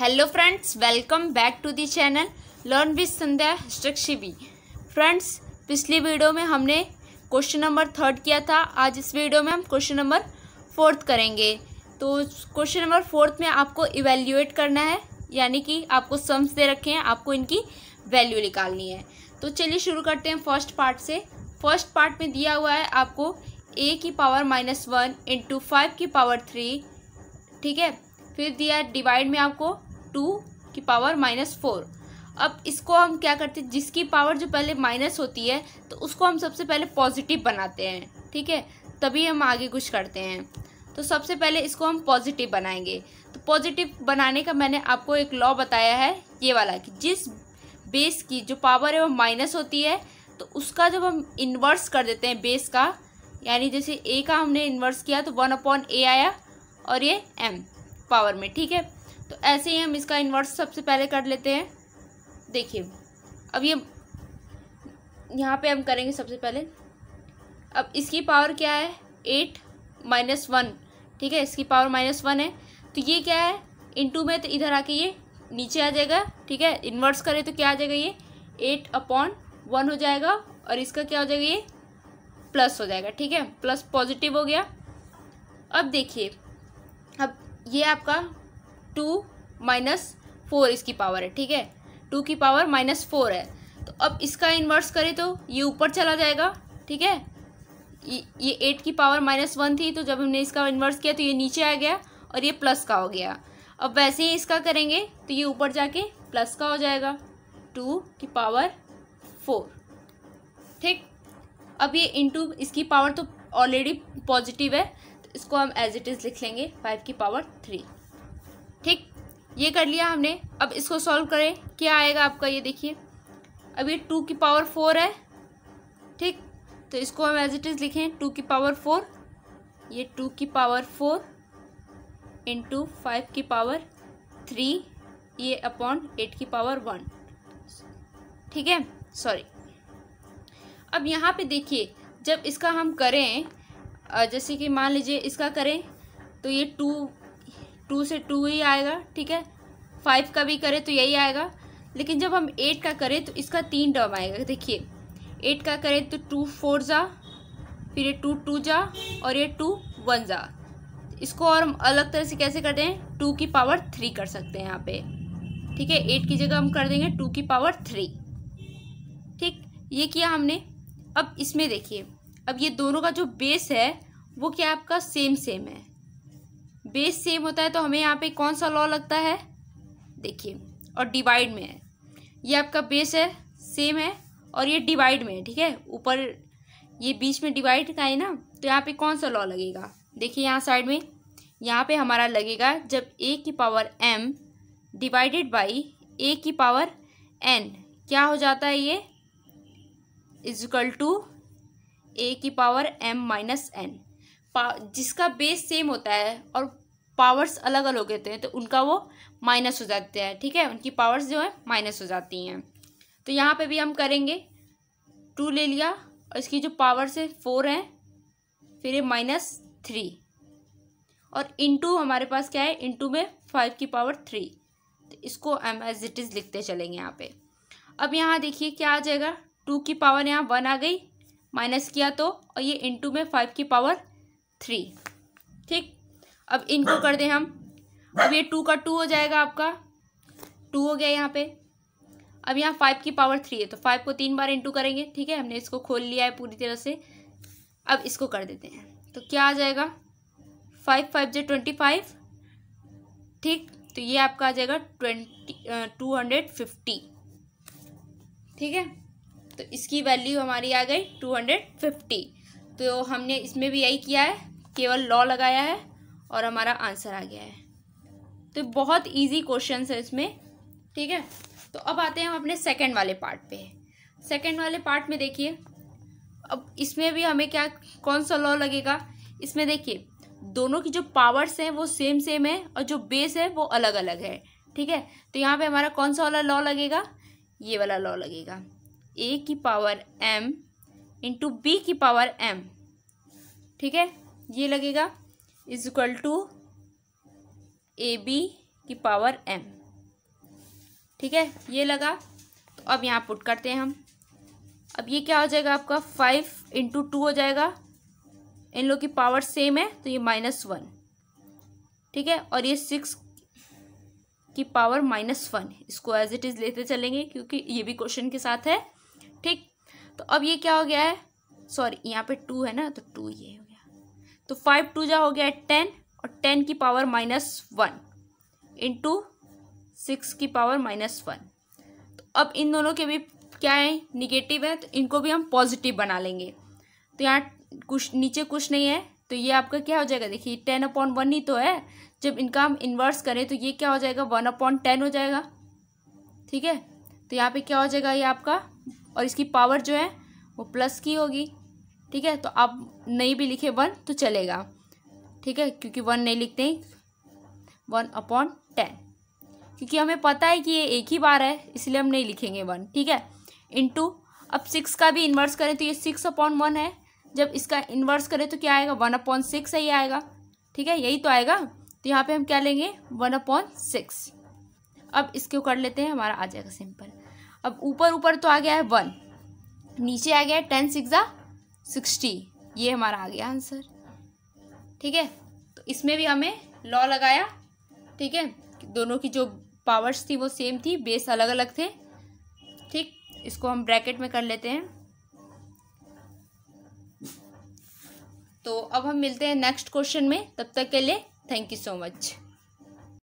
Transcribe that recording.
hello friends welcome back to the channel learn with Sandhya स्ट्रक्शिवी friends पिछली video में हमने क्वेश्चन नंबर थर्ड किया था आज इस वीडियो में हम क्वेश्चन नंबर फोर्थ करेंगे तो क्वेश्चन नंबर फोर्थ में आपको इवेल्यूएट करना है यानी कि आपको सम्स दे रखे हैं आपको इनकी वैल्यू निकालनी है तो चलिए शुरू करते हैं फर्स्ट पार्ट से फर्स्ट पार्ट में दिया हुआ है आपको ए की power minus one into five की पावर थ्री ठीक है फिर दिया डिवाइड में आपको टू की पावर माइनस फोर अब इसको हम क्या करते हैं जिसकी पावर जो पहले माइनस होती है तो उसको हम सबसे पहले पॉजिटिव बनाते हैं ठीक है तभी हम आगे कुछ करते हैं तो सबसे पहले इसको हम पॉजिटिव बनाएंगे तो पॉजिटिव बनाने का मैंने आपको एक लॉ बताया है ये वाला कि जिस बेस की जो पावर है वो माइनस होती है तो उसका जब हम इन्वर्स कर देते हैं बेस का यानी जैसे ए का हमने इन्वर्स किया तो वन अपॉन ए आया और ये एम पावर में ठीक है तो ऐसे ही हम इसका इन्वर्स सबसे पहले कर लेते हैं देखिए अब ये यहाँ पे हम करेंगे सबसे पहले अब इसकी पावर क्या है एट माइनस वन ठीक है इसकी पावर माइनस वन है तो ये क्या है टू में तो इधर आके ये नीचे आ जाएगा ठीक है इन्वर्स करें तो क्या आ जाएगा ये एट अपॉन वन हो जाएगा और इसका क्या हो जाएगा ये प्लस हो जाएगा ठीक है प्लस पॉजिटिव हो गया अब देखिए अब ये आपका टू माइनस फोर इसकी पावर है ठीक है टू की पावर माइनस फोर है तो अब इसका इन्वर्स करें तो ये ऊपर चला जाएगा ठीक है ये एट की पावर माइनस वन थी तो जब हमने इसका इन्वर्स किया तो ये नीचे आ गया और ये प्लस का हो गया अब वैसे ही इसका करेंगे तो ये ऊपर जाके प्लस का हो जाएगा टू की पावर फोर ठीक अब ये इंटू इसकी पावर तो ऑलरेडी पॉजिटिव है तो इसको हम एज इट इज़ लिख लेंगे फाइव की पावर थ्री ठीक ये कर लिया हमने अब इसको सॉल्व करें क्या आएगा आपका ये देखिए अब ये टू की पावर फोर है ठीक तो इसको हम एज इट इज़ लिखें टू की पावर फोर ये टू की पावर फोर इंटू फाइव की पावर थ्री ये अपॉन एट की पावर वन ठीक है सॉरी अब यहाँ पे देखिए जब इसका हम करें जैसे कि मान लीजिए इसका करें तो ये टू टू से टू ही आएगा ठीक है फाइव का भी करें तो यही आएगा लेकिन जब हम एट का करें तो इसका तीन टर्म आएगा देखिए एट का करें तो टू फोर जा फिर ये टू टू जा और ये टू वन जा इसको और हम अलग तरह से कैसे करते हैं टू की पावर थ्री कर सकते हैं यहाँ पे ठीक है एट की जगह हम कर देंगे टू की पावर थ्री ठीक ये किया हमने अब इसमें देखिए अब ये दोनों का जो बेस है वो क्या आपका सेम सेम है बेस सेम होता है तो हमें यहाँ पे कौन सा लॉ लगता है देखिए और डिवाइड में है ये आपका बेस है सेम है और ये डिवाइड में है ठीक है ऊपर ये बीच में डिवाइड का है ना तो यहाँ पे कौन सा लॉ लगेगा देखिए यहाँ साइड में यहाँ पे हमारा लगेगा जब ए की power m divided by a की पावर एन क्या हो जाता है ये इजिकल टू ए की पावर एम माइनस एन जिसका बेस सेम होता है और पावर्स अलग अलग होते हैं तो उनका वो माइनस हो जाते हैं ठीक है उनकी पावर्स जो है माइनस हो जाती हैं तो यहाँ पे भी हम करेंगे टू ले लिया और इसकी जो पावर्स है फोर हैं फिर ये माइनस थ्री और इनटू हमारे पास क्या है इनटू में फाइव की पावर थ्री तो इसको एम एज इट इज़ लिखते चलेंगे यहाँ पे अब यहाँ देखिए क्या आ जाएगा टू की पावर यहाँ वन आ गई माइनस किया तो और ये इंटू में फाइव की पावर थ्री ठीक अब इनको कर दें हम अब ये टू का टू हो जाएगा आपका टू हो गया यहाँ पे अब यहाँ फाइव की पावर थ्री है तो फाइव को तीन बार इंटू करेंगे ठीक है हमने इसको खोल लिया है पूरी तरह से अब इसको कर देते हैं तो क्या आ जाएगा फाइव फाइव जो ट्वेंटी फाइव ठीक तो ये आपका आ जाएगा ट्वेंटी टू हंड्रेड फिफ्टी ठीक है तो इसकी वैल्यू हमारी आ गई टू हंड्रेड फिफ्टी तो हमने इसमें भी यही किया है केवल लॉ लगाया है और हमारा आंसर आ गया है तो बहुत इजी क्वेश्चन है इसमें ठीक है तो अब आते हैं हम अपने सेकंड वाले पार्ट पे सेकंड वाले पार्ट में देखिए अब इसमें भी हमें क्या कौन सा लॉ लगेगा इसमें देखिए दोनों की जो पावर्स हैं वो सेम सेम है और जो बेस है वो अलग अलग है ठीक है तो यहाँ पे हमारा कौन सा वाला लॉ लगेगा ये वाला लॉ लगेगा ए की पावर एम इंटू बी की पावर एम ठीक है ये लगेगा is equal to a b की पावर एम ठीक है ये लगा तो अब यहाँ पुट करते हैं हम अब ये क्या हो जाएगा आपका फाइव इंटू टू हो जाएगा इन लोग की पावर सेम है तो ये माइनस वन ठीक है और ये सिक्स की पावर माइनस वन इसको एज इट इज़ लेते चलेंगे क्योंकि ये भी क्वेश्चन के साथ है ठीक तो अब ये क्या हो गया है सॉरी यहाँ पे टू है ना तो टू ये हो गया तो फाइव टू जा हो गया टेन और टेन की power minus one into six की पावर माइनस वन तो अब इन दोनों के भी क्या है निगेटिव है तो इनको भी हम पॉजिटिव बना लेंगे तो यहाँ कुछ नीचे कुछ नहीं है तो ये आपका क्या हो जाएगा देखिए टेन अपॉन वन ही तो है जब इनका हम इन्वर्स करें तो ये क्या हो जाएगा वन अपॉन टेन हो जाएगा ठीक है तो यहाँ पे क्या हो जाएगा ये आपका और इसकी पावर जो है वो प्लस की होगी ठीक है तो आप नहीं भी लिखे वन तो चलेगा ठीक है क्योंकि वन नहीं लिखते हैं वन अपॉन टेन क्योंकि हमें पता है कि ये एक ही बार है इसलिए हम नहीं लिखेंगे वन ठीक है इंटू अब सिक्स का भी इन्वर्स करें तो ये सिक्स अपॉन वन है जब इसका इन्वर्स करें तो क्या आएगा वन अपॉन सिक्स ही आएगा ठीक है यही तो आएगा तो यहाँ पे हम क्या लेंगे वन अपॉन सिक्स अब इसको कर लेते हैं हमारा आ जाएगा सिंपल अब ऊपर ऊपर तो आ गया है वन नीचे आ गया है टेन सिक्स सिक्सटी ये हमारा आ गया आंसर ठीक है तो इसमें भी हमें लॉ लगाया ठीक है दोनों की जो पावर्स थी वो सेम थी बेस अलग अलग थे ठीक इसको हम ब्रैकेट में कर लेते हैं तो अब हम मिलते हैं नेक्स्ट क्वेश्चन में तब तक के लिए थैंक यू सो मच